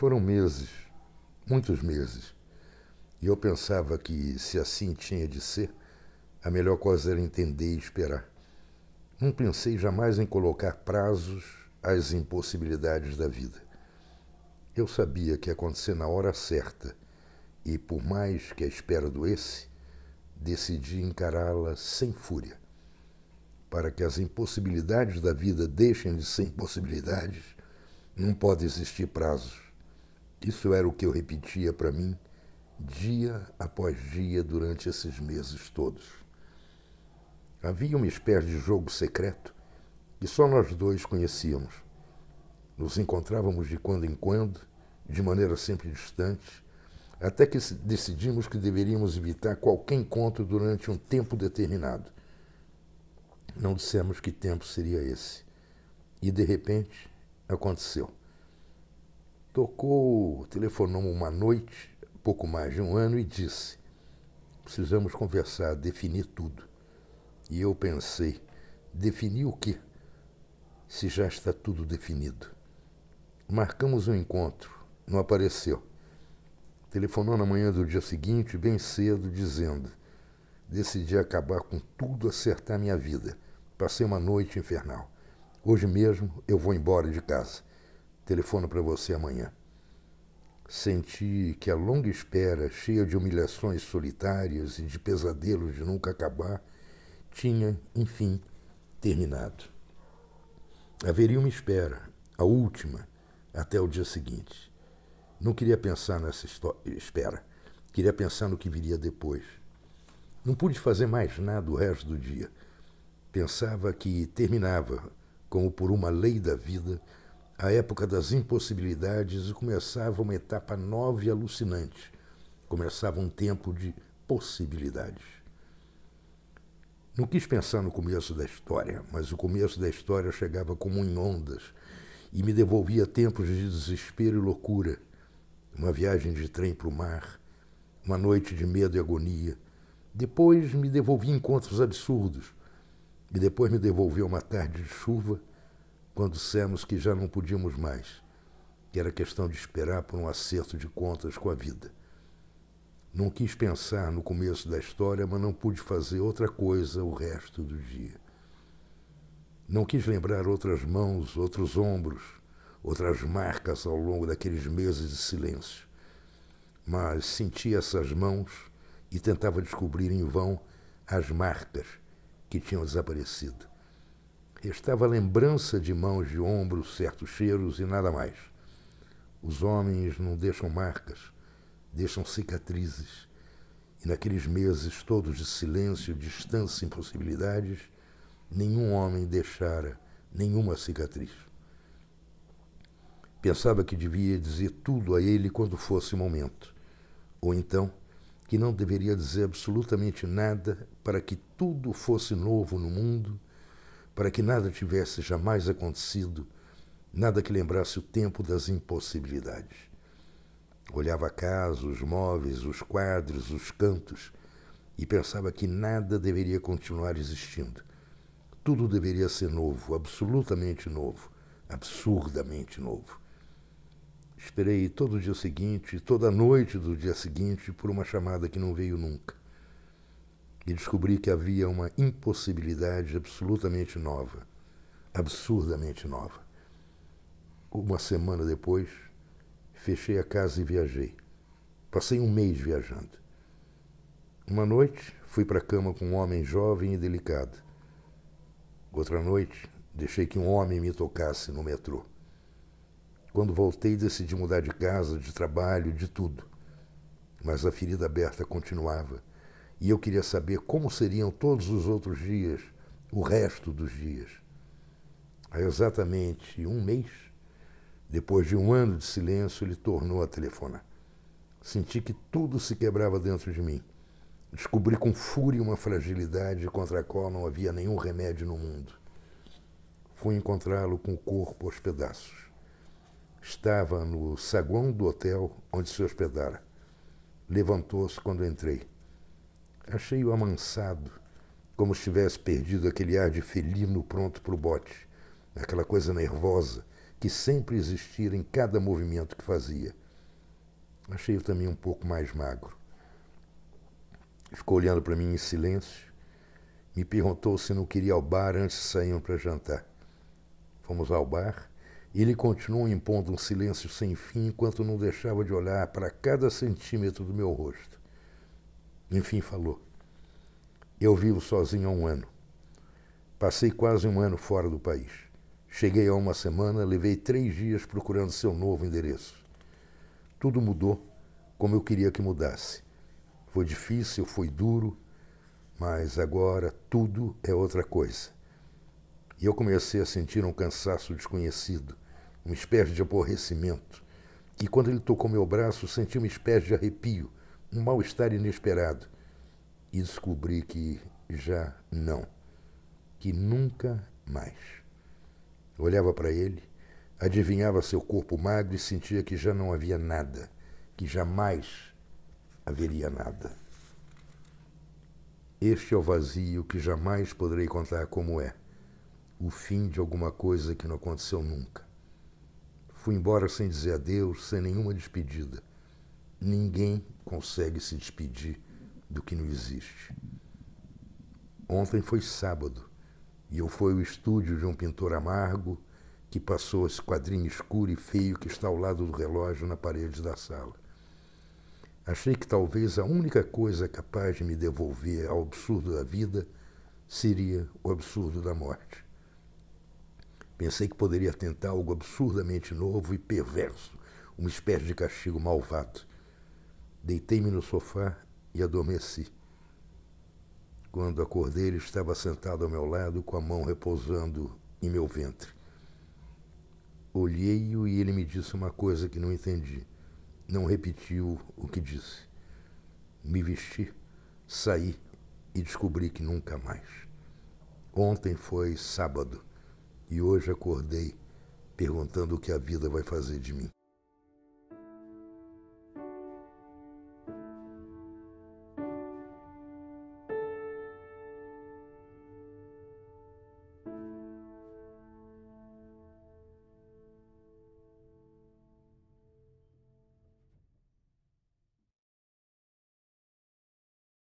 Foram meses, muitos meses. E eu pensava que, se assim tinha de ser, a melhor coisa era entender e esperar. Não pensei jamais em colocar prazos às impossibilidades da vida. Eu sabia que ia acontecer na hora certa, e por mais que a espera doesse, decidi encará-la sem fúria. Para que as impossibilidades da vida deixem de ser impossibilidades, não pode existir prazos. Isso era o que eu repetia para mim dia após dia durante esses meses todos. Havia uma espécie de jogo secreto que só nós dois conhecíamos. Nos encontrávamos de quando em quando, de maneira sempre distante, até que decidimos que deveríamos evitar qualquer encontro durante um tempo determinado. Não dissemos que tempo seria esse. E de repente aconteceu tocou, telefonou uma noite, pouco mais de um ano, e disse: precisamos conversar, definir tudo. E eu pensei: definir o quê? Se já está tudo definido. Marcamos um encontro, não apareceu. Telefonou na manhã do dia seguinte, bem cedo, dizendo: Decidi acabar com tudo, acertar minha vida. Passei uma noite infernal. Hoje mesmo eu vou embora de casa. Telefono para você amanhã. Senti que a longa espera, cheia de humilhações solitárias e de pesadelos de nunca acabar, tinha, enfim, terminado. Haveria uma espera, a última, até o dia seguinte. Não queria pensar nessa espera. Queria pensar no que viria depois. Não pude fazer mais nada o resto do dia. Pensava que terminava, como por uma lei da vida, a época das impossibilidades e começava uma etapa nova e alucinante. Começava um tempo de possibilidades. Não quis pensar no começo da história, mas o começo da história chegava como em ondas e me devolvia tempos de desespero e loucura. Uma viagem de trem para o mar, uma noite de medo e agonia. Depois me devolvia encontros absurdos. E depois me devolveu uma tarde de chuva quando dissemos que já não podíamos mais, que era questão de esperar por um acerto de contas com a vida. Não quis pensar no começo da história, mas não pude fazer outra coisa o resto do dia. Não quis lembrar outras mãos, outros ombros, outras marcas ao longo daqueles meses de silêncio. Mas sentia essas mãos e tentava descobrir em vão as marcas que tinham desaparecido restava a lembrança de mãos de ombros, certos cheiros e nada mais. Os homens não deixam marcas, deixam cicatrizes. E naqueles meses todos de silêncio, distância e impossibilidades, nenhum homem deixara nenhuma cicatriz. Pensava que devia dizer tudo a ele quando fosse o momento, ou então que não deveria dizer absolutamente nada para que tudo fosse novo no mundo para que nada tivesse jamais acontecido, nada que lembrasse o tempo das impossibilidades. Olhava a casa, os móveis, os quadros, os cantos e pensava que nada deveria continuar existindo. Tudo deveria ser novo, absolutamente novo, absurdamente novo. Esperei todo o dia seguinte, toda a noite do dia seguinte, por uma chamada que não veio nunca e descobri que havia uma impossibilidade absolutamente nova, absurdamente nova. Uma semana depois, fechei a casa e viajei. Passei um mês viajando. Uma noite, fui para a cama com um homem jovem e delicado. Outra noite, deixei que um homem me tocasse no metrô. Quando voltei, decidi mudar de casa, de trabalho, de tudo. Mas a ferida aberta continuava e eu queria saber como seriam todos os outros dias, o resto dos dias. Há exatamente um mês, depois de um ano de silêncio, ele tornou a telefonar. Senti que tudo se quebrava dentro de mim. Descobri com fúria uma fragilidade contra a qual não havia nenhum remédio no mundo. Fui encontrá-lo com o corpo aos pedaços. Estava no saguão do hotel onde se hospedara. Levantou-se quando entrei. Achei-o amansado, como se tivesse perdido aquele ar de felino pronto para o bote, aquela coisa nervosa que sempre existira em cada movimento que fazia. Achei-o também um pouco mais magro. Ficou olhando para mim em silêncio, me perguntou se não queria ao bar antes de sairmos para jantar. Fomos ao bar e ele continuou impondo um silêncio sem fim enquanto não deixava de olhar para cada centímetro do meu rosto. Enfim, falou. Eu vivo sozinho há um ano. Passei quase um ano fora do país. Cheguei há uma semana, levei três dias procurando seu novo endereço. Tudo mudou como eu queria que mudasse. Foi difícil, foi duro, mas agora tudo é outra coisa. E eu comecei a sentir um cansaço desconhecido, uma espécie de aborrecimento. E quando ele tocou meu braço, senti uma espécie de arrepio um mal-estar inesperado e descobri que já não, que nunca mais. Olhava para ele, adivinhava seu corpo magro e sentia que já não havia nada, que jamais haveria nada. Este é o vazio que jamais poderei contar como é, o fim de alguma coisa que não aconteceu nunca. Fui embora sem dizer adeus, sem nenhuma despedida Ninguém consegue se despedir do que não existe. Ontem foi sábado e eu fui ao estúdio de um pintor amargo que passou esse quadrinho escuro e feio que está ao lado do relógio na parede da sala. Achei que talvez a única coisa capaz de me devolver ao absurdo da vida seria o absurdo da morte. Pensei que poderia tentar algo absurdamente novo e perverso, uma espécie de castigo malvado. Deitei-me no sofá e adormeci. Quando acordei, ele estava sentado ao meu lado, com a mão repousando em meu ventre. Olhei-o e ele me disse uma coisa que não entendi. Não repetiu o que disse. Me vesti, saí e descobri que nunca mais. Ontem foi sábado e hoje acordei perguntando o que a vida vai fazer de mim.